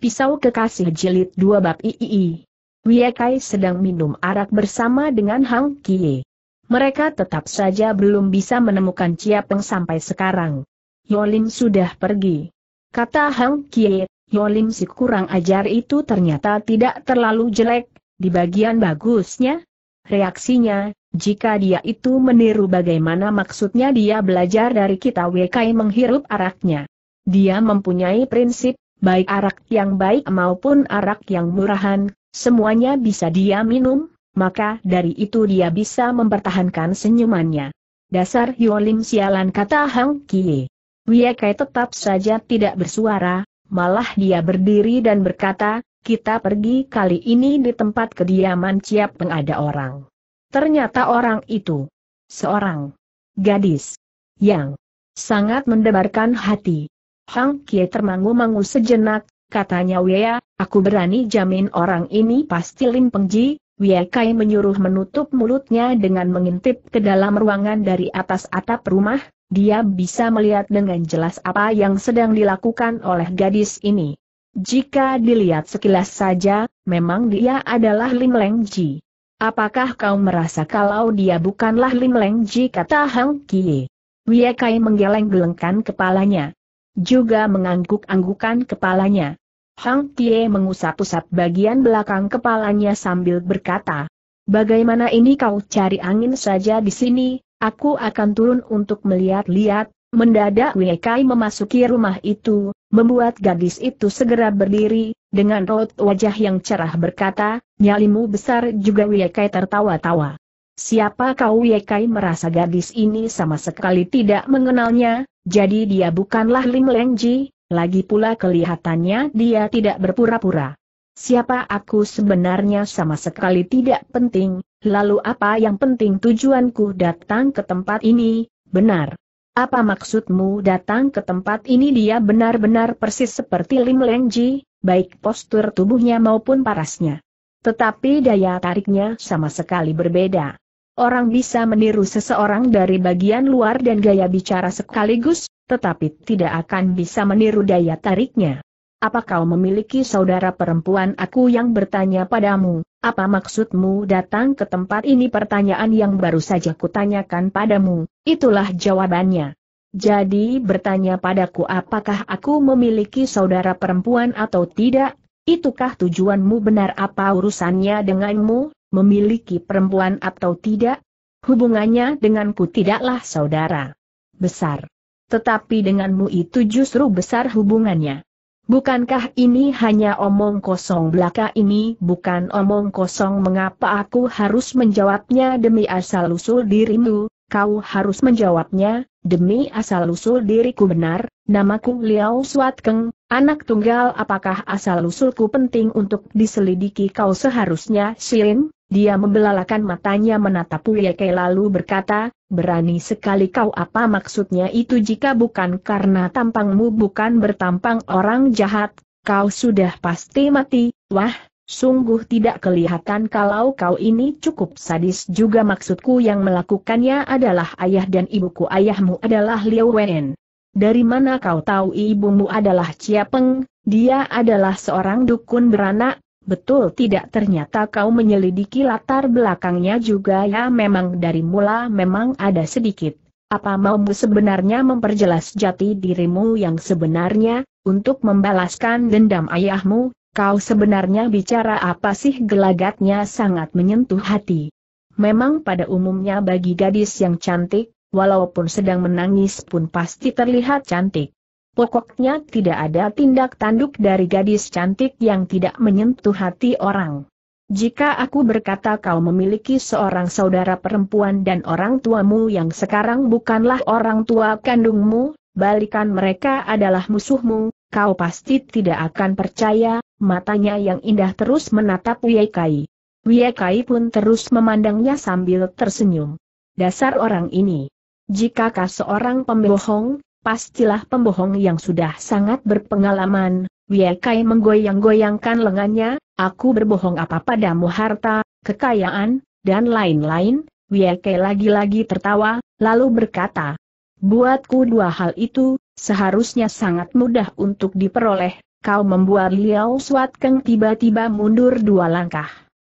Pisau Kekasih Jilid dua Bab III. Wiekai sedang minum arak bersama dengan Hang Kie. Mereka tetap saja belum bisa menemukan Peng sampai sekarang. Yolim sudah pergi. Kata Hang Kie, Yolim si kurang ajar itu ternyata tidak terlalu jelek, di bagian bagusnya. Reaksinya, jika dia itu meniru bagaimana maksudnya dia belajar dari kita Kai menghirup araknya. Dia mempunyai prinsip, baik arak yang baik maupun arak yang murahan, semuanya bisa dia minum, maka dari itu dia bisa mempertahankan senyumannya. Dasar Yolim sialan kata Hang Kie. Kai tetap saja tidak bersuara, malah dia berdiri dan berkata, kita pergi kali ini di tempat kediaman siap pengada orang. Ternyata orang itu seorang gadis yang sangat mendebarkan hati. Hang Kie termangu-mangu sejenak, katanya Wea, aku berani jamin orang ini pasti Lim Ji. Wea Kai menyuruh menutup mulutnya dengan mengintip ke dalam ruangan dari atas atap rumah, dia bisa melihat dengan jelas apa yang sedang dilakukan oleh gadis ini. Jika dilihat sekilas saja, memang dia adalah Lim Leng Ji. Apakah kau merasa kalau dia bukanlah Lim Leng Ji kata Hang Kie? Wia Kai menggeleng-gelengkan kepalanya juga mengangguk-anggukan kepalanya. Hang Tie mengusap-usap bagian belakang kepalanya sambil berkata, Bagaimana ini kau cari angin saja di sini, aku akan turun untuk melihat-lihat, mendadak Wei Kai memasuki rumah itu, membuat gadis itu segera berdiri, dengan raut wajah yang cerah berkata, nyalimu besar juga Wei Kai tertawa-tawa. Siapa kau Wei Kai merasa gadis ini sama sekali tidak mengenalnya, jadi dia bukanlah Lim Leng Ji, lagi pula kelihatannya dia tidak berpura-pura. Siapa aku sebenarnya sama sekali tidak penting, lalu apa yang penting tujuanku datang ke tempat ini, benar. Apa maksudmu datang ke tempat ini dia benar-benar persis seperti Lim Leng Ji, baik postur tubuhnya maupun parasnya. Tetapi daya tariknya sama sekali berbeda orang bisa meniru seseorang dari bagian luar dan gaya bicara sekaligus, tetapi tidak akan bisa meniru daya tariknya. Apa kau memiliki saudara perempuan aku yang bertanya padamu, apa maksudmu datang ke tempat ini pertanyaan yang baru saja kutanyakan padamu, itulah jawabannya. Jadi bertanya padaku apakah aku memiliki saudara perempuan atau tidak, itukah tujuanmu benar apa urusannya denganmu, memiliki perempuan atau tidak, hubungannya denganku tidaklah saudara besar. Tetapi denganmu itu justru besar hubungannya. Bukankah ini hanya omong kosong belaka ini bukan omong kosong mengapa aku harus menjawabnya demi asal-usul dirimu, Kau harus menjawabnya, demi asal-usul diriku benar, namaku Liao Suat Keng, anak tunggal apakah asal-usulku penting untuk diselidiki kau seharusnya Shirin? Dia membelalakan matanya menatap Yeke lalu berkata, berani sekali kau apa maksudnya itu jika bukan karena tampangmu bukan bertampang orang jahat, kau sudah pasti mati, wah, Sungguh tidak kelihatan kalau kau ini cukup sadis juga maksudku yang melakukannya adalah ayah dan ibuku ayahmu adalah Liu Wen. Dari mana kau tahu ibumu adalah Chia Peng, dia adalah seorang dukun beranak, betul tidak ternyata kau menyelidiki latar belakangnya juga ya memang dari mula memang ada sedikit. Apa maumu sebenarnya memperjelas jati dirimu yang sebenarnya, untuk membalaskan dendam ayahmu, Kau sebenarnya bicara apa sih gelagatnya sangat menyentuh hati. Memang pada umumnya bagi gadis yang cantik, walaupun sedang menangis pun pasti terlihat cantik. Pokoknya tidak ada tindak tanduk dari gadis cantik yang tidak menyentuh hati orang. Jika aku berkata kau memiliki seorang saudara perempuan dan orang tuamu yang sekarang bukanlah orang tua kandungmu, balikan mereka adalah musuhmu, kau pasti tidak akan percaya, matanya yang indah terus menatap Kai. Wiekai. Kai pun terus memandangnya sambil tersenyum. Dasar orang ini. Jika Jikakah seorang pembohong, pastilah pembohong yang sudah sangat berpengalaman. Kai menggoyang-goyangkan lengannya, aku berbohong apa padamu harta, kekayaan, dan lain-lain. Kai lagi-lagi tertawa, lalu berkata, Buatku dua hal itu, seharusnya sangat mudah untuk diperoleh, kau membuat Liao Suat Keng tiba-tiba mundur dua langkah.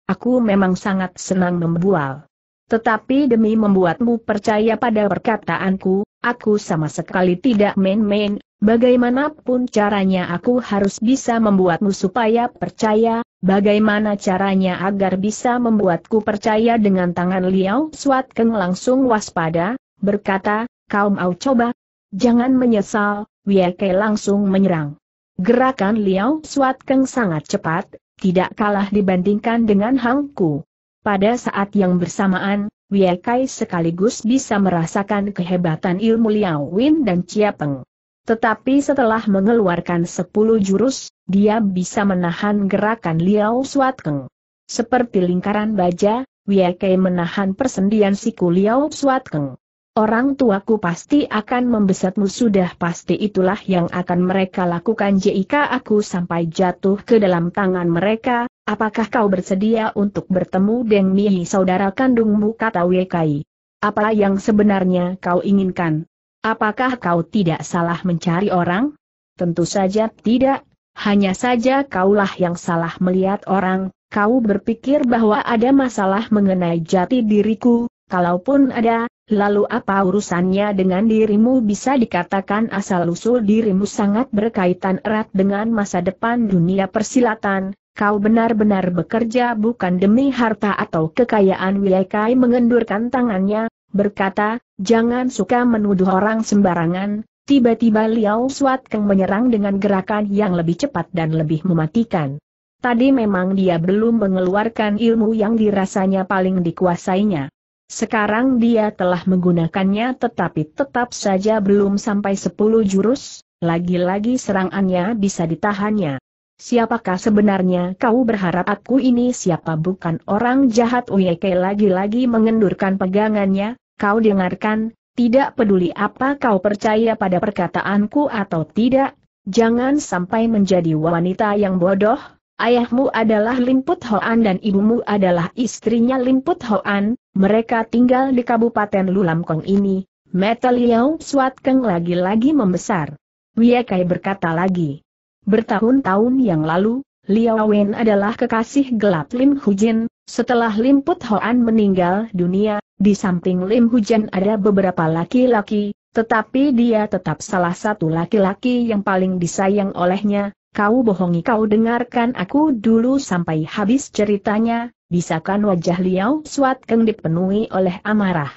Aku memang sangat senang membual. Tetapi demi membuatmu percaya pada perkataanku, aku sama sekali tidak main-main, bagaimanapun caranya aku harus bisa membuatmu supaya percaya, bagaimana caranya agar bisa membuatku percaya dengan tangan Liao Suat Keng langsung waspada, berkata, kau mau coba, Jangan menyesal, Wieke langsung menyerang. Gerakan Liao Suat Keng sangat cepat, tidak kalah dibandingkan dengan Hang Ku. Pada saat yang bersamaan, Wiekai sekaligus bisa merasakan kehebatan ilmu Liao Win dan Chia Peng. Tetapi setelah mengeluarkan sepuluh jurus, dia bisa menahan gerakan Liao Suat Keng. Seperti lingkaran baja, Wiekai menahan persendian siku Liao Suat Keng. Orang tuaku pasti akan membesatmu sudah pasti itulah yang akan mereka lakukan jika aku sampai jatuh ke dalam tangan mereka, apakah kau bersedia untuk bertemu Deng Mihi saudara kandungmu kata Wekai? Apa yang sebenarnya kau inginkan? Apakah kau tidak salah mencari orang? Tentu saja tidak, hanya saja kaulah yang salah melihat orang, kau berpikir bahwa ada masalah mengenai jati diriku, kalaupun ada, Lalu apa urusannya dengan dirimu bisa dikatakan asal-usul dirimu sangat berkaitan erat dengan masa depan dunia persilatan, kau benar-benar bekerja bukan demi harta atau kekayaan Wilekai mengendurkan tangannya, berkata, jangan suka menuduh orang sembarangan, tiba-tiba Liao Suat Keng menyerang dengan gerakan yang lebih cepat dan lebih mematikan. Tadi memang dia belum mengeluarkan ilmu yang dirasanya paling dikuasainya. Sekarang dia telah menggunakannya tetapi tetap saja belum sampai 10 jurus, lagi-lagi serangannya bisa ditahannya. Siapakah sebenarnya kau berharap aku ini siapa bukan orang jahat Uyeke lagi-lagi mengendurkan pegangannya, kau dengarkan, tidak peduli apa kau percaya pada perkataanku atau tidak, jangan sampai menjadi wanita yang bodoh, ayahmu adalah Limput Hoan dan ibumu adalah istrinya Limput Hoan, mereka tinggal di Kabupaten Lulamkong ini, Meta Liao Suat Keng lagi-lagi membesar. Wiekai berkata lagi. Bertahun-tahun yang lalu, Liao Wen adalah kekasih gelap Lim Hujin, setelah Lim Put Hoan meninggal dunia, di samping Lim Hujan ada beberapa laki-laki, tetapi dia tetap salah satu laki-laki yang paling disayang olehnya, kau bohongi kau dengarkan aku dulu sampai habis ceritanya, Bisakan wajah Liao Suat Keng dipenuhi oleh amarah.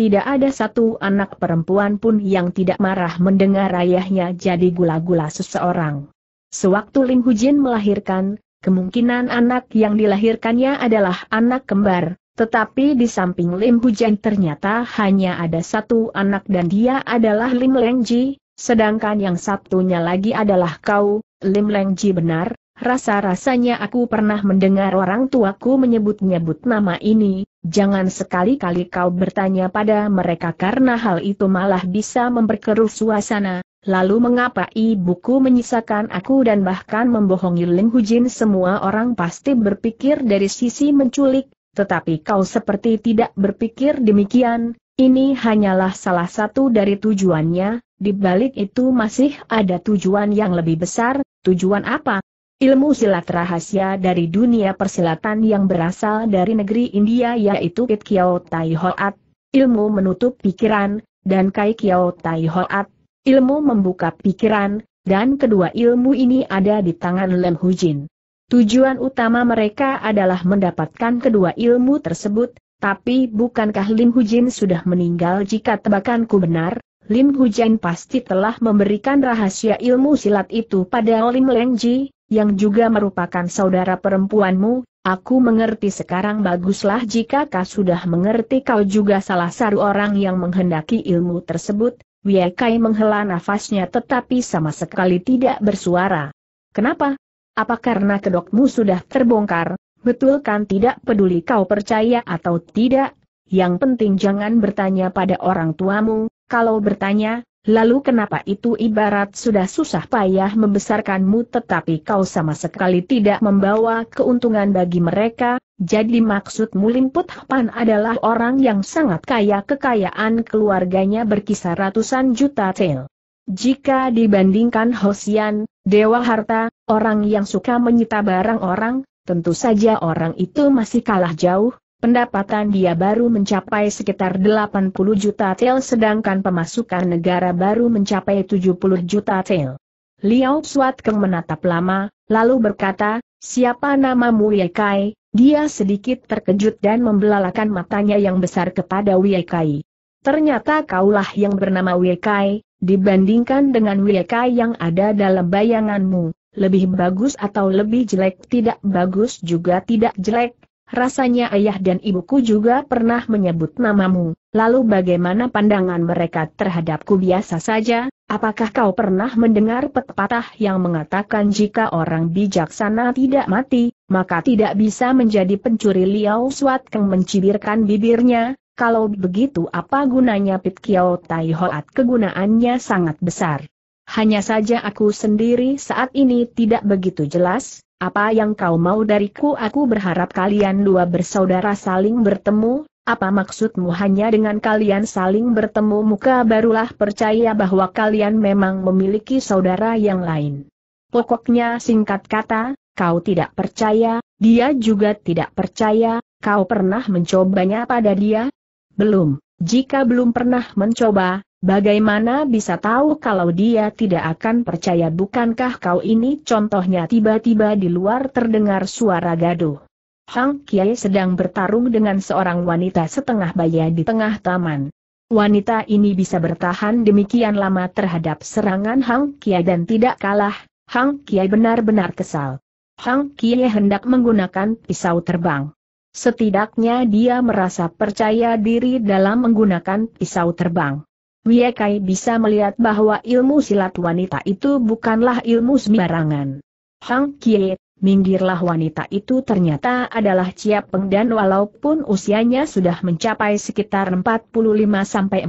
Tidak ada satu anak perempuan pun yang tidak marah mendengar ayahnya jadi gula-gula seseorang. Sewaktu Ling Hujin melahirkan, kemungkinan anak yang dilahirkannya adalah anak kembar, tetapi di samping Lim Hujan ternyata hanya ada satu anak dan dia adalah Lim Lengji, sedangkan yang satunya lagi adalah kau, Lim Lengji benar, Rasa-rasanya aku pernah mendengar orang tuaku menyebut-nyebut nama ini, jangan sekali-kali kau bertanya pada mereka karena hal itu malah bisa memperkeruh suasana, lalu mengapa ibuku menyisakan aku dan bahkan membohongi Ling Hujin semua orang pasti berpikir dari sisi menculik, tetapi kau seperti tidak berpikir demikian, ini hanyalah salah satu dari tujuannya, di balik itu masih ada tujuan yang lebih besar, tujuan apa? Ilmu silat rahasia dari dunia persilatan yang berasal dari negeri India yaitu Pit Kiao Tai Hoat, ilmu menutup pikiran, dan Kai Kiao Tai Hoat, ilmu membuka pikiran, dan kedua ilmu ini ada di tangan Lem Hujin. Tujuan utama mereka adalah mendapatkan kedua ilmu tersebut, tapi bukankah Lim Hujin sudah meninggal jika tebakanku benar? Lim Jin pasti telah memberikan rahasia ilmu silat itu pada Olim Lengji, yang juga merupakan saudara perempuanmu, aku mengerti sekarang baguslah jika kau sudah mengerti kau juga salah satu orang yang menghendaki ilmu tersebut, Wiekai menghela nafasnya tetapi sama sekali tidak bersuara. Kenapa? Apa karena kedokmu sudah terbongkar, betul kan tidak peduli kau percaya atau tidak, yang penting jangan bertanya pada orang tuamu, kalau bertanya, Lalu kenapa itu ibarat sudah susah payah membesarkanmu tetapi kau sama sekali tidak membawa keuntungan bagi mereka, jadi maksudmu Limput Pan adalah orang yang sangat kaya kekayaan keluarganya berkisar ratusan juta tel. Jika dibandingkan Hosian, Dewa Harta, orang yang suka menyita barang orang, tentu saja orang itu masih kalah jauh, pendapatan dia baru mencapai sekitar 80 juta tel sedangkan pemasukan negara baru mencapai 70 juta tel. Liao Suat Keng menatap lama, lalu berkata, siapa namamu Kai? Dia sedikit terkejut dan membelalakan matanya yang besar kepada Kai. Ternyata kaulah yang bernama Kai. dibandingkan dengan Kai yang ada dalam bayanganmu, lebih bagus atau lebih jelek tidak bagus juga tidak jelek, Rasanya ayah dan ibuku juga pernah menyebut namamu, lalu bagaimana pandangan mereka terhadapku biasa saja, apakah kau pernah mendengar pepatah yang mengatakan jika orang bijaksana tidak mati, maka tidak bisa menjadi pencuri liau Suat Keng mencibirkan bibirnya, kalau begitu apa gunanya Pit Kiao Tai Hoat kegunaannya sangat besar. Hanya saja aku sendiri saat ini tidak begitu jelas, apa yang kau mau dariku? Aku berharap kalian dua bersaudara saling bertemu, apa maksudmu hanya dengan kalian saling bertemu muka barulah percaya bahwa kalian memang memiliki saudara yang lain. Pokoknya singkat kata, kau tidak percaya, dia juga tidak percaya, kau pernah mencobanya pada dia? Belum, jika belum pernah mencoba, Bagaimana bisa tahu kalau dia tidak akan percaya bukankah kau ini contohnya tiba-tiba di luar terdengar suara gaduh. Hang Kiai sedang bertarung dengan seorang wanita setengah baya di tengah taman. Wanita ini bisa bertahan demikian lama terhadap serangan Hang Kiai dan tidak kalah, Hang Kiai benar-benar kesal. Hang Kiai hendak menggunakan pisau terbang. Setidaknya dia merasa percaya diri dalam menggunakan pisau terbang. Wiekai bisa melihat bahwa ilmu silat wanita itu bukanlah ilmu sembarangan. Hang Kie, minggirlah wanita itu ternyata adalah Cia Peng dan walaupun usianya sudah mencapai sekitar 45-46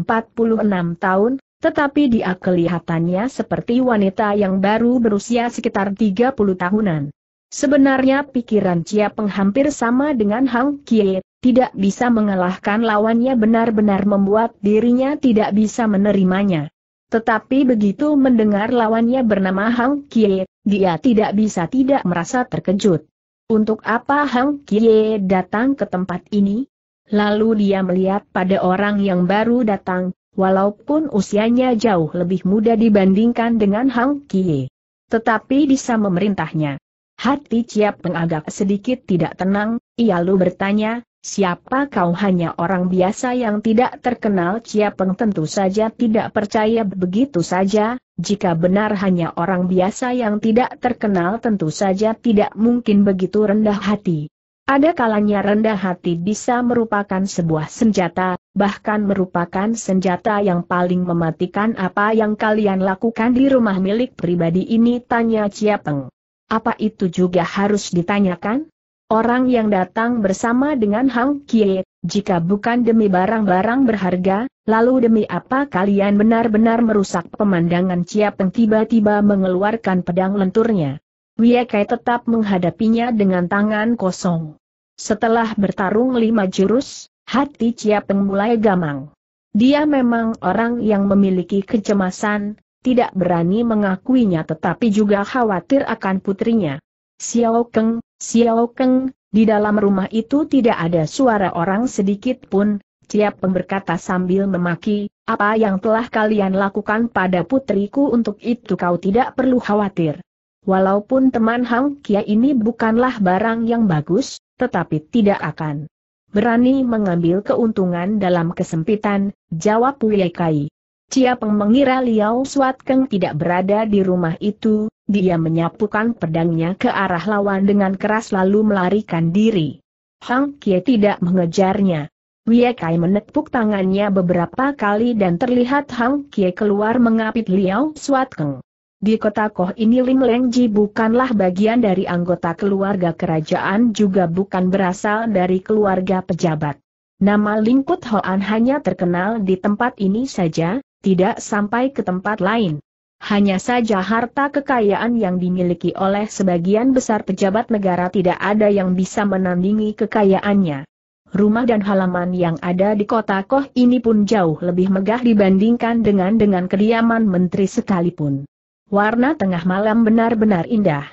tahun, tetapi dia kelihatannya seperti wanita yang baru berusia sekitar 30 tahunan. Sebenarnya pikiran Cia Peng hampir sama dengan Hang Kie, tidak bisa mengalahkan lawannya benar-benar membuat dirinya tidak bisa menerimanya. Tetapi begitu mendengar lawannya bernama Hang Kie, dia tidak bisa tidak merasa terkejut. Untuk apa Hang Kie datang ke tempat ini? Lalu dia melihat pada orang yang baru datang, walaupun usianya jauh lebih muda dibandingkan dengan Hang Kie. Tetapi bisa memerintahnya. Hati Ciap mengagak sedikit tidak tenang, ia lalu bertanya, Siapa kau hanya orang biasa yang tidak terkenal Ciapeng tentu saja tidak percaya begitu saja, jika benar hanya orang biasa yang tidak terkenal tentu saja tidak mungkin begitu rendah hati. Ada kalanya rendah hati bisa merupakan sebuah senjata, bahkan merupakan senjata yang paling mematikan apa yang kalian lakukan di rumah milik pribadi ini tanya Ciapeng. Apa itu juga harus ditanyakan? orang yang datang bersama dengan Hang Kie, jika bukan demi barang-barang berharga, lalu demi apa kalian benar-benar merusak pemandangan Cia Peng tiba-tiba mengeluarkan pedang lenturnya. Kai tetap menghadapinya dengan tangan kosong. Setelah bertarung lima jurus, hati Cia Peng mulai gamang. Dia memang orang yang memiliki kecemasan, tidak berani mengakuinya tetapi juga khawatir akan putrinya. Xiao Keng, Xiao Keng, di dalam rumah itu tidak ada suara orang sedikit pun, Ciap Peng berkata sambil memaki, apa yang telah kalian lakukan pada putriku untuk itu kau tidak perlu khawatir. Walaupun teman Hang Kia ini bukanlah barang yang bagus, tetapi tidak akan berani mengambil keuntungan dalam kesempitan, jawab Wei Kai. Peng mengira Liao Suat Keng tidak berada di rumah itu, dia menyapukan pedangnya ke arah lawan dengan keras lalu melarikan diri. Hang Kie tidak mengejarnya. Wie Kai menepuk tangannya beberapa kali dan terlihat Hang Kie keluar mengapit Liao Suat Keng. Di kota Koh ini Lim Leng Ji bukanlah bagian dari anggota keluarga kerajaan juga bukan berasal dari keluarga pejabat. Nama Put Hoan hanya terkenal di tempat ini saja, tidak sampai ke tempat lain. Hanya saja harta kekayaan yang dimiliki oleh sebagian besar pejabat negara tidak ada yang bisa menandingi kekayaannya. Rumah dan halaman yang ada di kota Koh ini pun jauh lebih megah dibandingkan dengan dengan kediaman menteri sekalipun. Warna tengah malam benar-benar indah.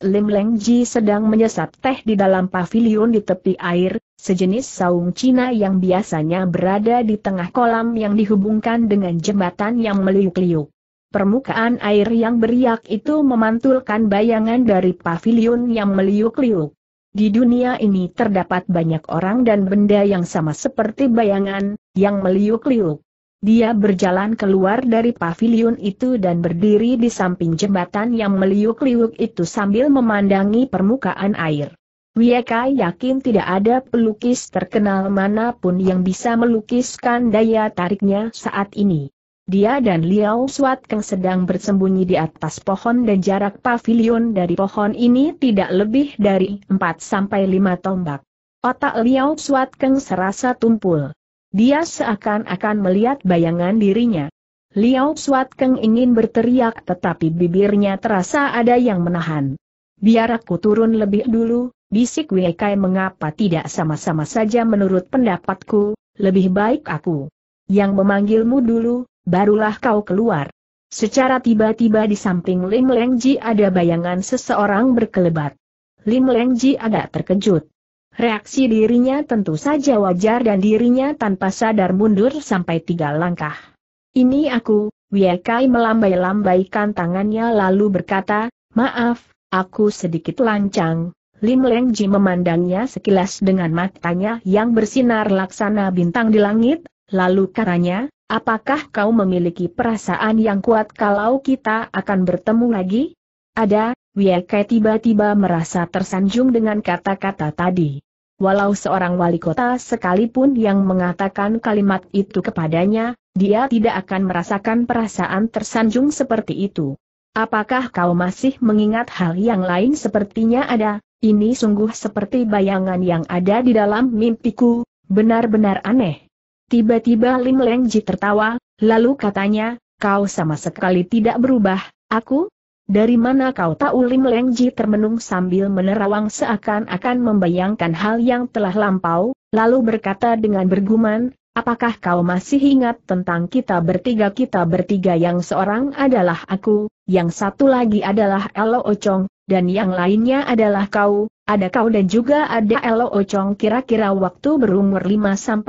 Lim Leng Ji sedang menyesap teh di dalam pavilion di tepi air, sejenis saung Cina yang biasanya berada di tengah kolam yang dihubungkan dengan jembatan yang meliuk-liuk. Permukaan air yang beriak itu memantulkan bayangan dari pavilion yang meliuk-liuk. Di dunia ini terdapat banyak orang dan benda yang sama seperti bayangan, yang meliuk-liuk. Dia berjalan keluar dari pavilion itu dan berdiri di samping jembatan yang meliuk-liuk itu sambil memandangi permukaan air. Wieka yakin tidak ada pelukis terkenal manapun yang bisa melukiskan daya tariknya saat ini. Dia dan Liao Suat Keng sedang bersembunyi di atas pohon dan jarak pavilion dari pohon ini tidak lebih dari 4 sampai 5 tombak. Otak Liao Suat Keng serasa tumpul. Dia seakan-akan melihat bayangan dirinya. Liao Suat Keng ingin berteriak tetapi bibirnya terasa ada yang menahan. Biar aku turun lebih dulu, bisik Wiekai mengapa tidak sama-sama saja menurut pendapatku, lebih baik aku. Yang memanggilmu dulu, Barulah kau keluar. Secara tiba-tiba di samping Lim Leng Ji ada bayangan seseorang berkelebat. Lim Leng Ji agak terkejut. Reaksi dirinya tentu saja wajar dan dirinya tanpa sadar mundur sampai tiga langkah. Ini aku, Wiekai melambai-lambaikan tangannya lalu berkata, maaf, aku sedikit lancang. Lim Leng Ji memandangnya sekilas dengan matanya yang bersinar laksana bintang di langit, Lalu katanya, apakah kau memiliki perasaan yang kuat kalau kita akan bertemu lagi? Ada, Wieke tiba-tiba merasa tersanjung dengan kata-kata tadi. Walau seorang wali kota sekalipun yang mengatakan kalimat itu kepadanya, dia tidak akan merasakan perasaan tersanjung seperti itu. Apakah kau masih mengingat hal yang lain sepertinya ada? Ini sungguh seperti bayangan yang ada di dalam mimpiku, benar-benar aneh. Tiba-tiba Lim Leng tertawa, lalu katanya, kau sama sekali tidak berubah, aku? Dari mana kau tahu Lim Leng termenung sambil menerawang seakan-akan membayangkan hal yang telah lampau, lalu berkata dengan berguman, apakah kau masih ingat tentang kita bertiga kita bertiga yang seorang adalah aku, yang satu lagi adalah Elo Ochong, dan yang lainnya adalah kau, ada kau dan juga ada Elo Ocong kira-kira waktu berumur 5-6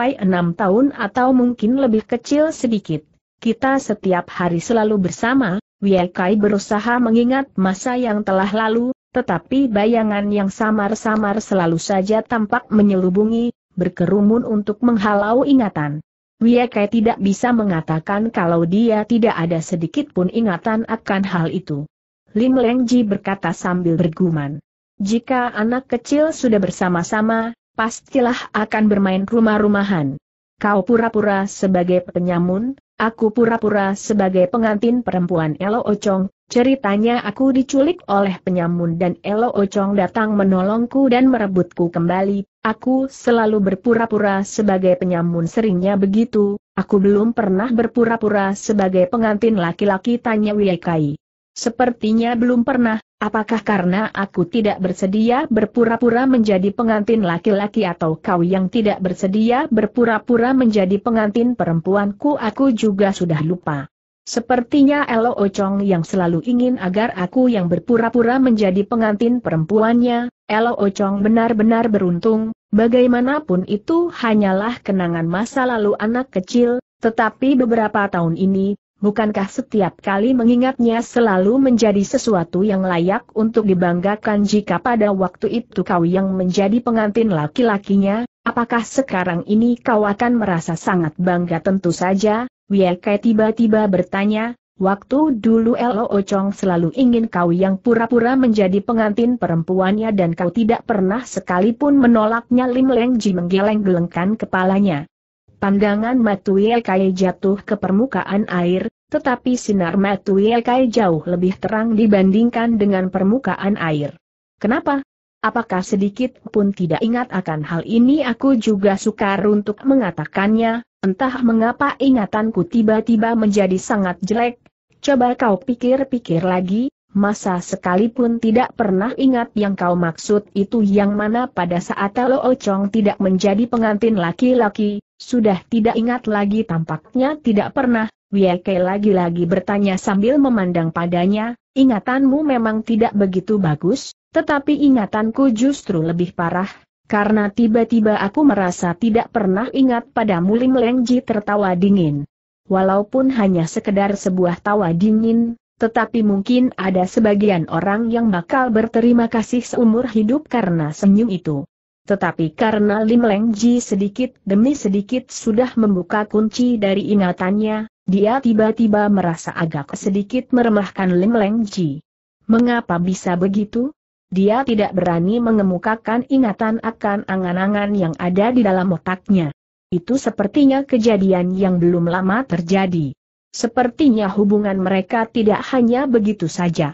tahun atau mungkin lebih kecil sedikit. Kita setiap hari selalu bersama, Wiekai berusaha mengingat masa yang telah lalu, tetapi bayangan yang samar-samar selalu saja tampak menyelubungi, berkerumun untuk menghalau ingatan. Wiekai tidak bisa mengatakan kalau dia tidak ada sedikit pun ingatan akan hal itu. Lim Lengji berkata sambil berguman. Jika anak kecil sudah bersama-sama, pastilah akan bermain rumah-rumahan. Kau pura-pura sebagai penyamun, aku pura-pura sebagai pengantin perempuan Elo Ocong, ceritanya aku diculik oleh penyamun dan Elo Ocong datang menolongku dan merebutku kembali, aku selalu berpura-pura sebagai penyamun seringnya begitu, aku belum pernah berpura-pura sebagai pengantin laki-laki tanya Wiekai. Sepertinya belum pernah, apakah karena aku tidak bersedia berpura-pura menjadi pengantin laki-laki atau kau yang tidak bersedia berpura-pura menjadi pengantin perempuanku aku juga sudah lupa. Sepertinya Elo Ocong yang selalu ingin agar aku yang berpura-pura menjadi pengantin perempuannya, Elo Ocong benar-benar beruntung, bagaimanapun itu hanyalah kenangan masa lalu anak kecil, tetapi beberapa tahun ini, Bukankah setiap kali mengingatnya selalu menjadi sesuatu yang layak untuk dibanggakan jika pada waktu itu kau yang menjadi pengantin laki-lakinya? Apakah sekarang ini kau akan merasa sangat bangga tentu saja? Wiekai tiba-tiba bertanya, waktu dulu Lo Ocong selalu ingin kau yang pura-pura menjadi pengantin perempuannya dan kau tidak pernah sekalipun menolaknya Lim Leng Ji menggeleng-gelengkan kepalanya. Pandangan Matu Kai jatuh ke permukaan air, tetapi sinar Matu Kai jauh lebih terang dibandingkan dengan permukaan air. Kenapa? Apakah sedikit pun tidak ingat akan hal ini aku juga sukar untuk mengatakannya, entah mengapa ingatanku tiba-tiba menjadi sangat jelek. Coba kau pikir-pikir lagi, masa sekalipun tidak pernah ingat yang kau maksud itu yang mana pada saat Lo Ocong tidak menjadi pengantin laki-laki, sudah tidak ingat lagi tampaknya tidak pernah, Wieke lagi-lagi bertanya sambil memandang padanya, ingatanmu memang tidak begitu bagus, tetapi ingatanku justru lebih parah, karena tiba-tiba aku merasa tidak pernah ingat Pada Lim Lengji tertawa dingin. Walaupun hanya sekedar sebuah tawa dingin, tetapi mungkin ada sebagian orang yang bakal berterima kasih seumur hidup karena senyum itu. Tetapi karena Lim Leng Ji sedikit demi sedikit sudah membuka kunci dari ingatannya, dia tiba-tiba merasa agak sedikit meremahkan Lim Leng Ji. Mengapa bisa begitu? Dia tidak berani mengemukakan ingatan akan angan-angan yang ada di dalam otaknya. Itu sepertinya kejadian yang belum lama terjadi. Sepertinya hubungan mereka tidak hanya begitu saja.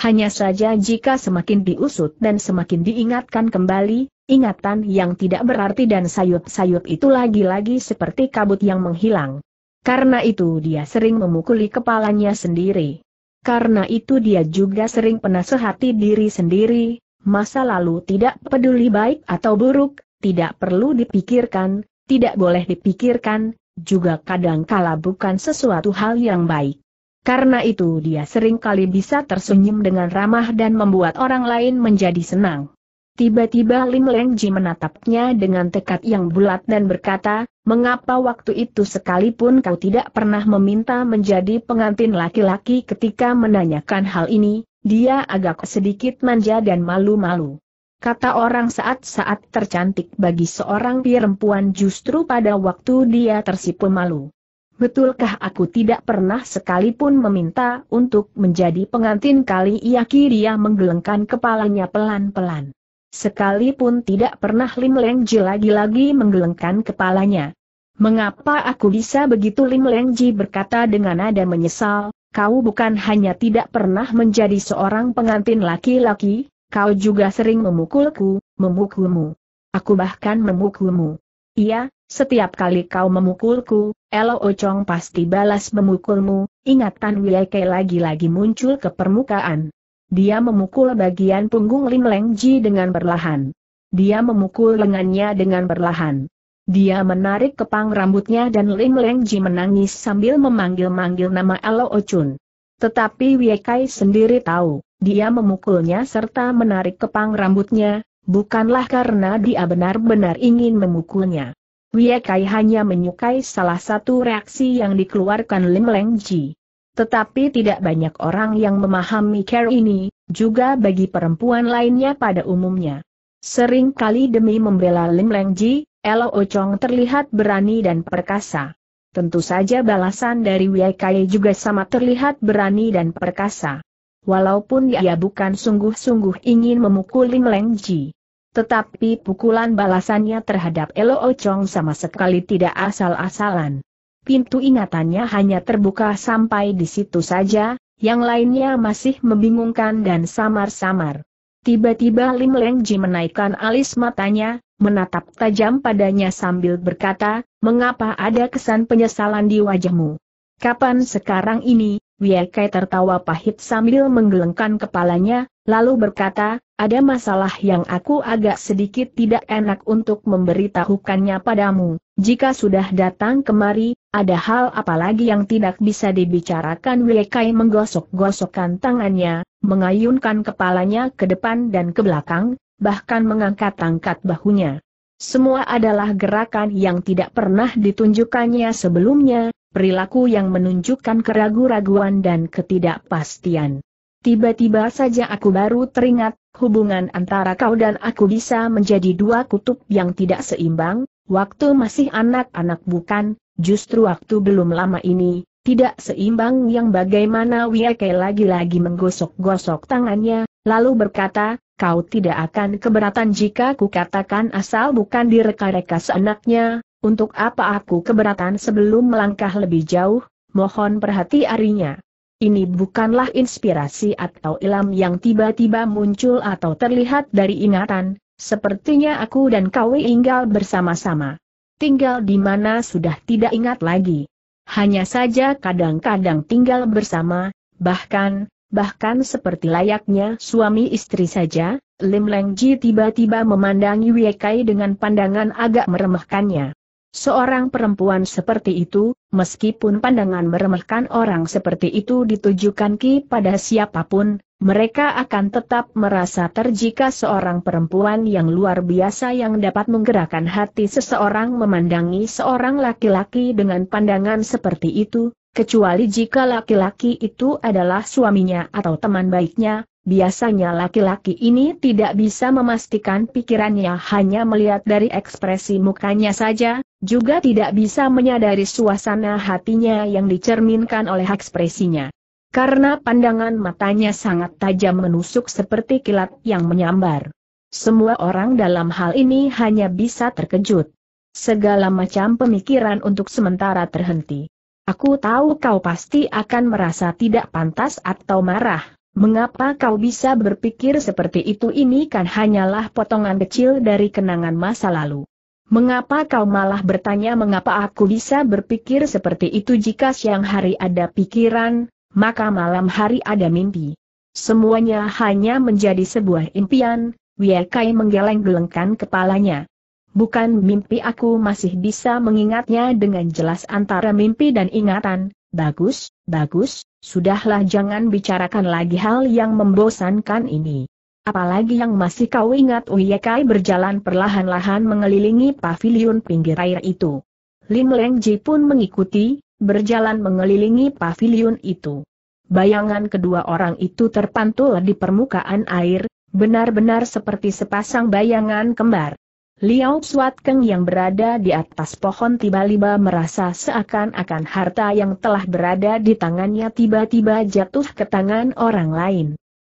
Hanya saja jika semakin diusut dan semakin diingatkan kembali, ingatan yang tidak berarti dan sayup-sayup itu lagi-lagi seperti kabut yang menghilang. Karena itu dia sering memukuli kepalanya sendiri. Karena itu dia juga sering penasehati diri sendiri, masa lalu tidak peduli baik atau buruk, tidak perlu dipikirkan, tidak boleh dipikirkan, juga kadang-kala bukan sesuatu hal yang baik. Karena itu dia sering kali bisa tersenyum dengan ramah dan membuat orang lain menjadi senang. Tiba-tiba Lim Leng Ji menatapnya dengan tekad yang bulat dan berkata, mengapa waktu itu sekalipun kau tidak pernah meminta menjadi pengantin laki-laki ketika menanyakan hal ini, dia agak sedikit manja dan malu-malu. Kata orang saat-saat tercantik bagi seorang perempuan justru pada waktu dia tersipu malu. Betulkah aku tidak pernah sekalipun meminta untuk menjadi pengantin kali ia kiria menggelengkan kepalanya pelan-pelan. Sekalipun tidak pernah Lim Leng Ji lagi-lagi menggelengkan kepalanya. Mengapa aku bisa begitu Lim Leng Ji berkata dengan nada menyesal, kau bukan hanya tidak pernah menjadi seorang pengantin laki-laki, kau juga sering memukulku, memukulmu. Aku bahkan memukulmu. Iya, setiap kali kau memukulku, Elo Ocong pasti balas memukulmu, ingatan Wieke lagi-lagi muncul ke permukaan. Dia memukul bagian punggung Lim Leng Ji dengan perlahan. Dia memukul lengannya dengan perlahan. Dia menarik kepang rambutnya dan Lim Leng Ji menangis sambil memanggil-manggil nama Elo Ochun. Tetapi Wiekai sendiri tahu, dia memukulnya serta menarik kepang rambutnya, bukanlah karena dia benar-benar ingin memukulnya. Wie Kai hanya menyukai salah satu reaksi yang dikeluarkan Lim Leng Ji. Tetapi tidak banyak orang yang memahami care ini, juga bagi perempuan lainnya pada umumnya. Sering kali demi membela Lim Leng Ji, Elo Ochong terlihat berani dan perkasa. Tentu saja balasan dari Wie Kai juga sama terlihat berani dan perkasa. Walaupun dia bukan sungguh-sungguh ingin memukul Lim Leng Ji. Tetapi pukulan balasannya terhadap Elo Ochong sama sekali tidak asal-asalan. Pintu ingatannya hanya terbuka sampai di situ saja, yang lainnya masih membingungkan dan samar-samar. Tiba-tiba Lim Leng Ji menaikkan alis matanya, menatap tajam padanya sambil berkata, mengapa ada kesan penyesalan di wajahmu? Kapan sekarang ini, Wiekai tertawa pahit sambil menggelengkan kepalanya, lalu berkata, ada masalah yang aku agak sedikit tidak enak untuk memberitahukannya padamu. Jika sudah datang kemari, ada hal apa lagi yang tidak bisa dibicarakan Wekai menggosok-gosokkan tangannya, mengayunkan kepalanya ke depan dan ke belakang, bahkan mengangkat-angkat bahunya. Semua adalah gerakan yang tidak pernah ditunjukkannya sebelumnya, perilaku yang menunjukkan keraguan raguan dan ketidakpastian. Tiba-tiba saja aku baru teringat, Hubungan antara kau dan aku bisa menjadi dua kutub yang tidak seimbang, waktu masih anak-anak bukan, justru waktu belum lama ini, tidak seimbang yang bagaimana Wieke lagi-lagi menggosok-gosok tangannya, lalu berkata, kau tidak akan keberatan jika kukatakan asal bukan direka-reka seenaknya, untuk apa aku keberatan sebelum melangkah lebih jauh, mohon perhati arinya. Ini bukanlah inspirasi atau ilam yang tiba-tiba muncul atau terlihat dari ingatan, sepertinya aku dan kau tinggal bersama-sama. Tinggal di mana sudah tidak ingat lagi. Hanya saja kadang-kadang tinggal bersama, bahkan, bahkan seperti layaknya suami istri saja, Lim Leng Ji tiba-tiba memandangi Wei Kai dengan pandangan agak meremehkannya. Seorang perempuan seperti itu, meskipun pandangan meremehkan orang seperti itu ditujukan kepada siapapun, mereka akan tetap merasa terjika seorang perempuan yang luar biasa yang dapat menggerakkan hati seseorang memandangi seorang laki-laki dengan pandangan seperti itu, kecuali jika laki-laki itu adalah suaminya atau teman baiknya, Biasanya laki-laki ini tidak bisa memastikan pikirannya hanya melihat dari ekspresi mukanya saja, juga tidak bisa menyadari suasana hatinya yang dicerminkan oleh ekspresinya. Karena pandangan matanya sangat tajam menusuk seperti kilat yang menyambar. Semua orang dalam hal ini hanya bisa terkejut. Segala macam pemikiran untuk sementara terhenti. Aku tahu kau pasti akan merasa tidak pantas atau marah, Mengapa kau bisa berpikir seperti itu ini kan hanyalah potongan kecil dari kenangan masa lalu. Mengapa kau malah bertanya mengapa aku bisa berpikir seperti itu jika siang hari ada pikiran, maka malam hari ada mimpi. Semuanya hanya menjadi sebuah impian, Wiekai menggeleng-gelengkan kepalanya. Bukan mimpi aku masih bisa mengingatnya dengan jelas antara mimpi dan ingatan, bagus, bagus, Sudahlah jangan bicarakan lagi hal yang membosankan ini. Apalagi yang masih kau ingat Uyekai oh iya, berjalan perlahan-lahan mengelilingi pavilion pinggir air itu. Lim Leng Ji pun mengikuti, berjalan mengelilingi pavilion itu. Bayangan kedua orang itu terpantul di permukaan air, benar-benar seperti sepasang bayangan kembar. Liao Suat yang berada di atas pohon tiba-tiba merasa seakan-akan harta yang telah berada di tangannya tiba-tiba jatuh ke tangan orang lain.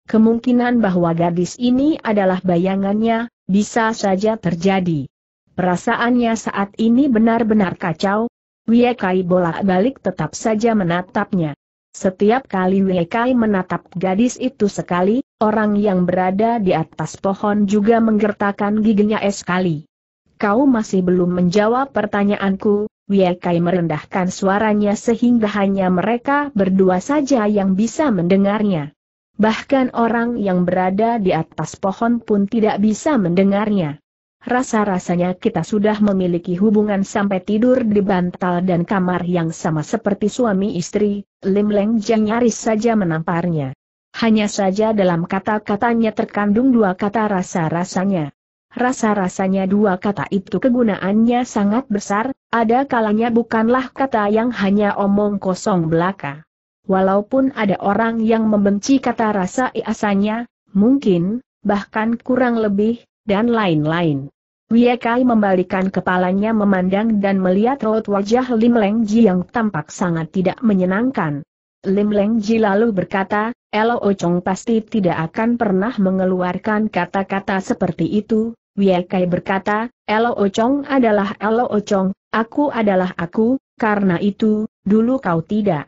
Kemungkinan bahwa gadis ini adalah bayangannya, bisa saja terjadi. Perasaannya saat ini benar-benar kacau, Wiekai bolak-balik tetap saja menatapnya. Setiap kali Wiekai menatap gadis itu sekali, Orang yang berada di atas pohon juga menggertakkan giginya sekali. Kau masih belum menjawab pertanyaanku, Wiekai merendahkan suaranya sehingga hanya mereka berdua saja yang bisa mendengarnya. Bahkan orang yang berada di atas pohon pun tidak bisa mendengarnya. Rasa-rasanya kita sudah memiliki hubungan sampai tidur di bantal dan kamar yang sama seperti suami istri, Lim Leng Jang nyaris saja menamparnya. Hanya saja dalam kata-katanya terkandung dua kata rasa-rasanya. Rasa-rasanya dua kata itu kegunaannya sangat besar, ada kalanya bukanlah kata yang hanya omong kosong belaka. Walaupun ada orang yang membenci kata rasa iasanya, mungkin, bahkan kurang lebih, dan lain-lain. Wiekai membalikan kepalanya memandang dan melihat raut wajah Lim Leng Ji yang tampak sangat tidak menyenangkan. Lim Leng Ji lalu berkata, Elo Ochong oh pasti tidak akan pernah mengeluarkan kata-kata seperti itu. Wei Kai berkata, Elo Ochong oh adalah Elo Ochong, oh aku adalah aku, karena itu, dulu kau tidak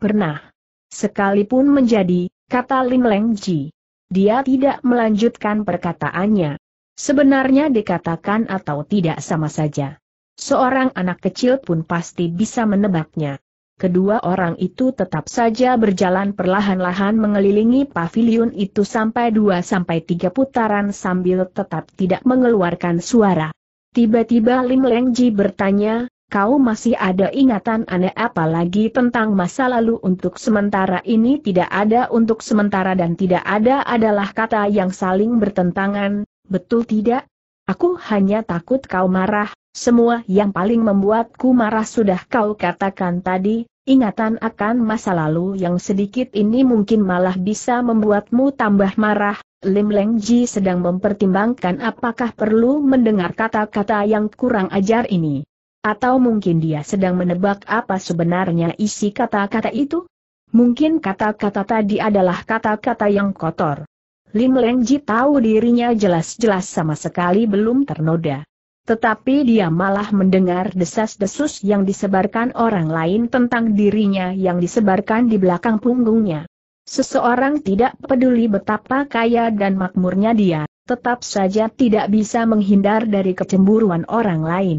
pernah. Sekalipun menjadi, kata Lim Leng Ji. Dia tidak melanjutkan perkataannya. Sebenarnya dikatakan atau tidak sama saja. Seorang anak kecil pun pasti bisa menebaknya. Kedua orang itu tetap saja berjalan perlahan-lahan mengelilingi pavilion itu sampai dua sampai tiga putaran sambil tetap tidak mengeluarkan suara. Tiba-tiba Lim Lengji bertanya, kau masih ada ingatan aneh apa lagi tentang masa lalu untuk sementara ini tidak ada untuk sementara dan tidak ada adalah kata yang saling bertentangan, betul tidak? Aku hanya takut kau marah, semua yang paling membuatku marah sudah kau katakan tadi, ingatan akan masa lalu yang sedikit ini mungkin malah bisa membuatmu tambah marah. Lim Leng Ji sedang mempertimbangkan apakah perlu mendengar kata-kata yang kurang ajar ini. Atau mungkin dia sedang menebak apa sebenarnya isi kata-kata itu? Mungkin kata-kata tadi adalah kata-kata yang kotor. Lim Leng Ji tahu dirinya jelas-jelas sama sekali belum ternoda. Tetapi dia malah mendengar desas-desus yang disebarkan orang lain tentang dirinya yang disebarkan di belakang punggungnya. Seseorang tidak peduli betapa kaya dan makmurnya dia, tetap saja tidak bisa menghindar dari kecemburuan orang lain.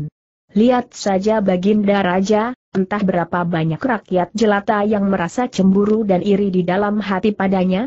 Lihat saja Baginda Raja, entah berapa banyak rakyat jelata yang merasa cemburu dan iri di dalam hati padanya.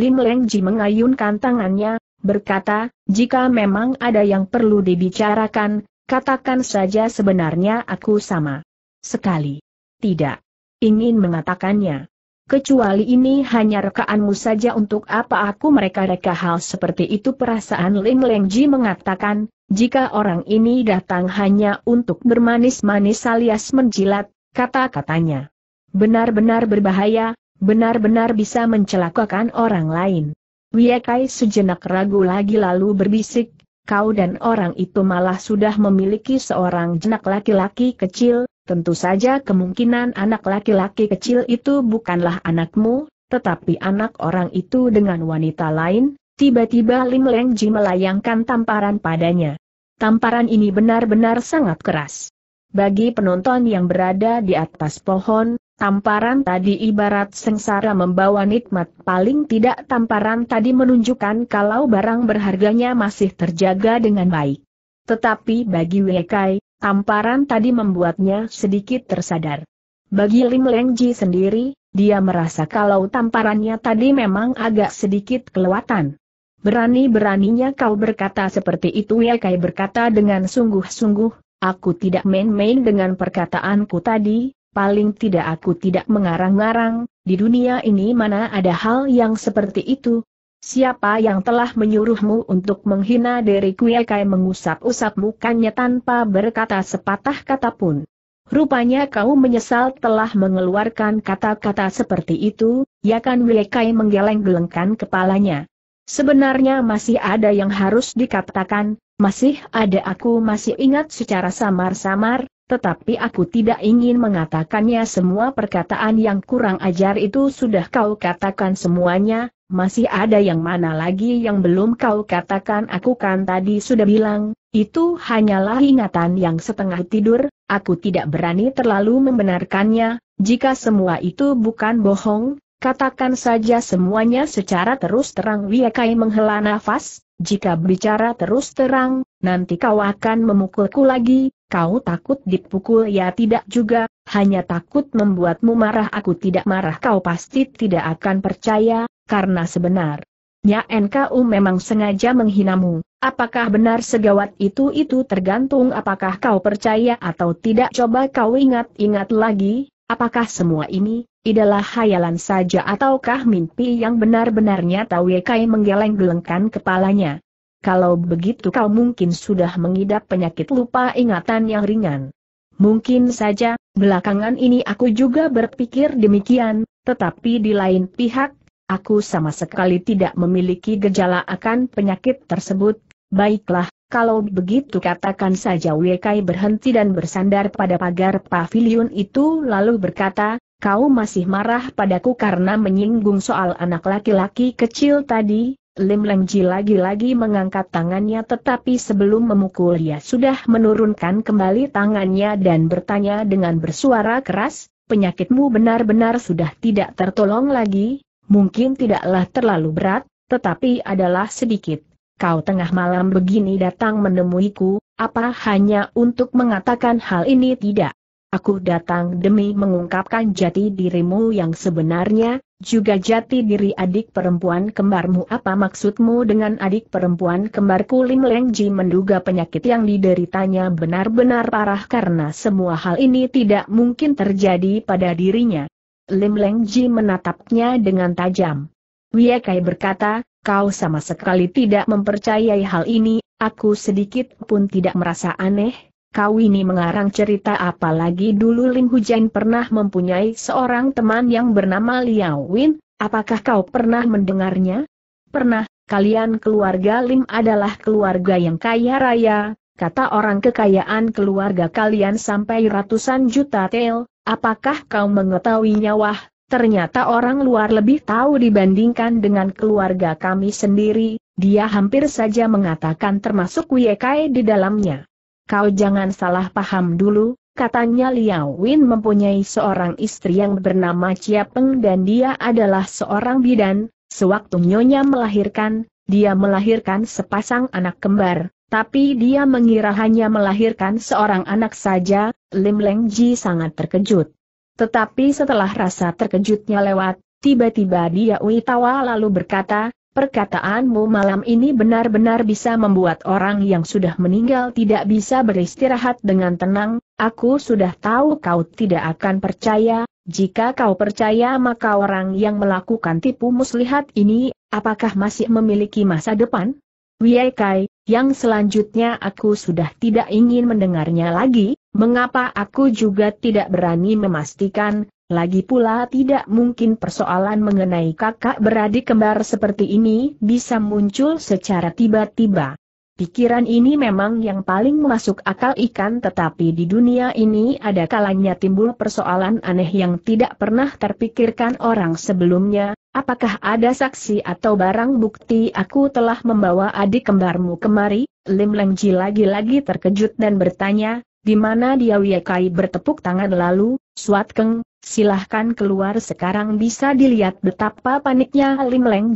Lim Leng Ji mengayunkan tangannya, berkata, jika memang ada yang perlu dibicarakan, katakan saja sebenarnya aku sama. Sekali. Tidak. Ingin mengatakannya. Kecuali ini hanya rekaanmu saja untuk apa aku mereka-reka hal seperti itu perasaan Lin Lengji mengatakan, jika orang ini datang hanya untuk bermanis-manis alias menjilat, kata-katanya. Benar-benar berbahaya, benar-benar bisa mencelakakan orang lain. Wiekai sejenak ragu lagi lalu berbisik, kau dan orang itu malah sudah memiliki seorang jenak laki-laki kecil, tentu saja kemungkinan anak laki-laki kecil itu bukanlah anakmu, tetapi anak orang itu dengan wanita lain, tiba-tiba Lim Leng Ji melayangkan tamparan padanya. Tamparan ini benar-benar sangat keras. Bagi penonton yang berada di atas pohon, Tamparan tadi ibarat sengsara membawa nikmat paling tidak tamparan tadi menunjukkan kalau barang berharganya masih terjaga dengan baik. Tetapi bagi Wekai, tamparan tadi membuatnya sedikit tersadar. Bagi Lim Lengji sendiri, dia merasa kalau tamparannya tadi memang agak sedikit kelewatan. Berani-beraninya kau berkata seperti itu Wekai berkata dengan sungguh-sungguh, aku tidak main-main dengan perkataanku tadi, paling tidak aku tidak mengarang ngarang di dunia ini mana ada hal yang seperti itu? Siapa yang telah menyuruhmu untuk menghina diri Kuekai mengusap-usap mukanya tanpa berkata sepatah kata pun? Rupanya kau menyesal telah mengeluarkan kata-kata seperti itu, ya kan Kuekai menggeleng-gelengkan kepalanya. Sebenarnya masih ada yang harus dikatakan, masih ada aku masih ingat secara samar-samar, tetapi aku tidak ingin mengatakannya semua perkataan yang kurang ajar itu sudah kau katakan semuanya, masih ada yang mana lagi yang belum kau katakan aku kan tadi sudah bilang, itu hanyalah ingatan yang setengah tidur, aku tidak berani terlalu membenarkannya, jika semua itu bukan bohong, katakan saja semuanya secara terus terang Wiakai menghela nafas, jika bicara terus terang, nanti kau akan memukulku lagi, kau takut dipukul ya tidak juga, hanya takut membuatmu marah aku tidak marah kau pasti tidak akan percaya, karena sebenarnya Ya NKU memang sengaja menghinamu, apakah benar segawat itu itu tergantung apakah kau percaya atau tidak coba kau ingat-ingat lagi, Apakah semua ini, adalah hayalan saja ataukah mimpi yang benar-benar nyata Wekai menggeleng-gelengkan kepalanya? Kalau begitu kau mungkin sudah mengidap penyakit lupa ingatan yang ringan. Mungkin saja, belakangan ini aku juga berpikir demikian, tetapi di lain pihak, aku sama sekali tidak memiliki gejala akan penyakit tersebut, baiklah, kalau begitu katakan saja Wekai berhenti dan bersandar pada pagar pavilion itu lalu berkata, kau masih marah padaku karena menyinggung soal anak laki-laki kecil tadi, Lim Lengji lagi-lagi mengangkat tangannya tetapi sebelum memukul ia sudah menurunkan kembali tangannya dan bertanya dengan bersuara keras, penyakitmu benar-benar sudah tidak tertolong lagi, mungkin tidaklah terlalu berat, tetapi adalah sedikit kau tengah malam begini datang menemuiku, apa hanya untuk mengatakan hal ini tidak? Aku datang demi mengungkapkan jati dirimu yang sebenarnya, juga jati diri adik perempuan kembarmu. Apa maksudmu dengan adik perempuan kembarku Lim Leng menduga penyakit yang dideritanya benar-benar parah karena semua hal ini tidak mungkin terjadi pada dirinya. Lim Leng menatapnya dengan tajam. Wiekai berkata, Kau sama sekali tidak mempercayai hal ini, aku sedikit pun tidak merasa aneh, kau ini mengarang cerita apalagi dulu Lim Hujan pernah mempunyai seorang teman yang bernama Liao Win, apakah kau pernah mendengarnya? Pernah, kalian keluarga Lim adalah keluarga yang kaya raya, kata orang kekayaan keluarga kalian sampai ratusan juta tel, apakah kau mengetahuinya wah, Ternyata orang luar lebih tahu dibandingkan dengan keluarga kami sendiri, dia hampir saja mengatakan termasuk Wiekai di dalamnya. Kau jangan salah paham dulu, katanya Liao Win mempunyai seorang istri yang bernama Chia Peng dan dia adalah seorang bidan, sewaktu nyonya melahirkan, dia melahirkan sepasang anak kembar, tapi dia mengira hanya melahirkan seorang anak saja, Lim Leng Ji sangat terkejut. Tetapi setelah rasa terkejutnya lewat, tiba-tiba dia witawa lalu berkata, perkataanmu malam ini benar-benar bisa membuat orang yang sudah meninggal tidak bisa beristirahat dengan tenang, aku sudah tahu kau tidak akan percaya, jika kau percaya maka orang yang melakukan tipu muslihat ini, apakah masih memiliki masa depan? Wie Kai, yang selanjutnya aku sudah tidak ingin mendengarnya lagi, mengapa aku juga tidak berani memastikan, lagi pula tidak mungkin persoalan mengenai kakak beradik kembar seperti ini bisa muncul secara tiba-tiba. Pikiran ini memang yang paling masuk akal ikan tetapi di dunia ini ada kalanya timbul persoalan aneh yang tidak pernah terpikirkan orang sebelumnya, apakah ada saksi atau barang bukti aku telah membawa adik kembarmu kemari? Lim Leng lagi-lagi terkejut dan bertanya, di mana dia Wiekai bertepuk tangan lalu, Suat Keng, silahkan keluar sekarang bisa dilihat betapa paniknya Lim Leng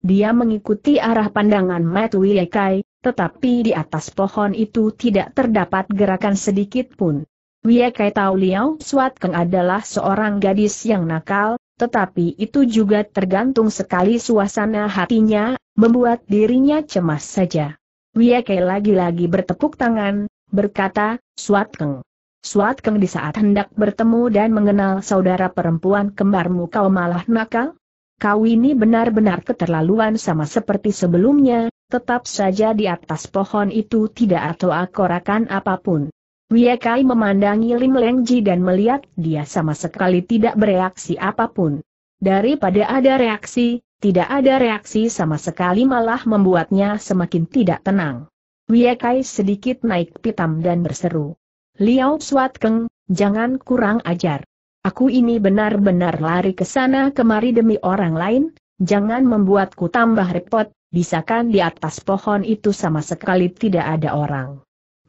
Dia mengikuti arah pandangan Mat Wiekai, tetapi di atas pohon itu tidak terdapat gerakan sedikit pun. Wiekai tahu Liao Suat Keng adalah seorang gadis yang nakal, tetapi itu juga tergantung sekali suasana hatinya, membuat dirinya cemas saja. Wieke lagi-lagi bertepuk tangan, berkata, Suat Keng. di saat hendak bertemu dan mengenal saudara perempuan kembarmu kau malah nakal? Kau ini benar-benar keterlaluan sama seperti sebelumnya, tetap saja di atas pohon itu tidak atau akorakan apapun. Kai memandangi Lim Lengji dan melihat dia sama sekali tidak bereaksi apapun. Daripada ada reaksi, tidak ada reaksi sama sekali malah membuatnya semakin tidak tenang. Kai sedikit naik pitam dan berseru. Liao Suat Keng, jangan kurang ajar. Aku ini benar-benar lari ke sana kemari demi orang lain, jangan membuatku tambah repot, bisakan di atas pohon itu sama sekali tidak ada orang.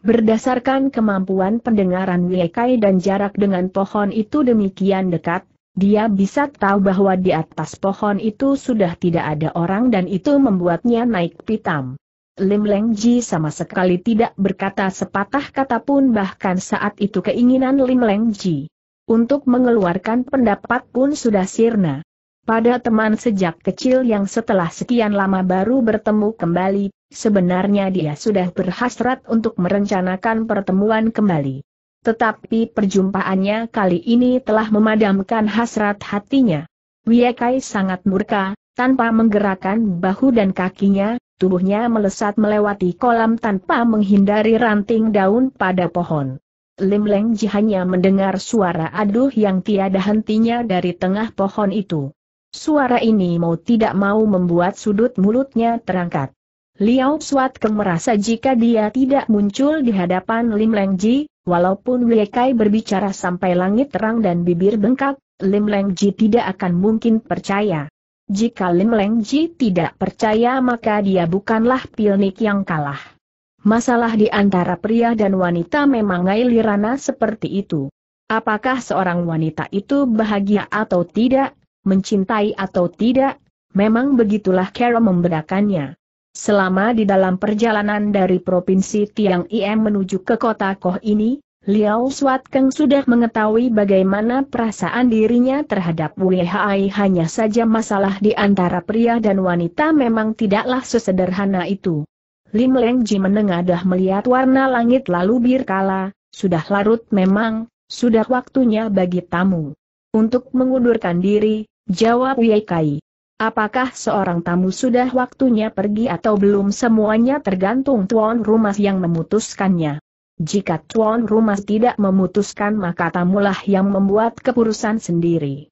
Berdasarkan kemampuan pendengaran Wiekai dan jarak dengan pohon itu demikian dekat, dia bisa tahu bahwa di atas pohon itu sudah tidak ada orang dan itu membuatnya naik pitam. Lim Leng Ji sama sekali tidak berkata sepatah kata pun bahkan saat itu keinginan Lim Leng Ji untuk mengeluarkan pendapat pun sudah sirna pada teman sejak kecil yang setelah sekian lama baru bertemu kembali, sebenarnya dia sudah berhasrat untuk merencanakan pertemuan kembali. Tetapi perjumpaannya kali ini telah memadamkan hasrat hatinya. Wiekai sangat murka, tanpa menggerakkan bahu dan kakinya, tubuhnya melesat melewati kolam tanpa menghindari ranting daun pada pohon. Lim Leng Ji hanya mendengar suara aduh yang tiada hentinya dari tengah pohon itu. Suara ini mau tidak mau membuat sudut mulutnya terangkat. Liao Suat Keng merasa jika dia tidak muncul di hadapan Lim Leng Ji, walaupun Wei Kai berbicara sampai langit terang dan bibir bengkak, Lim Leng Ji tidak akan mungkin percaya. Jika Lim Leng Ji tidak percaya maka dia bukanlah pilnik yang kalah. Masalah di antara pria dan wanita memang ngailirana seperti itu. Apakah seorang wanita itu bahagia atau tidak, Mencintai atau tidak, memang begitulah Carol membedakannya. Selama di dalam perjalanan dari Provinsi Tiang Im menuju ke kota Koh ini, Liao Swat Keng sudah mengetahui bagaimana perasaan dirinya terhadap Hai hanya saja masalah di antara pria dan wanita memang tidaklah sesederhana itu. Lim Leng Ji menengadah melihat warna langit lalu birkala, sudah larut memang, sudah waktunya bagi tamu. Untuk mengundurkan diri, Jawab Kai. Apakah seorang tamu sudah waktunya pergi atau belum semuanya tergantung tuan rumah yang memutuskannya. Jika tuan rumah tidak memutuskan maka tamulah yang membuat keputusan sendiri.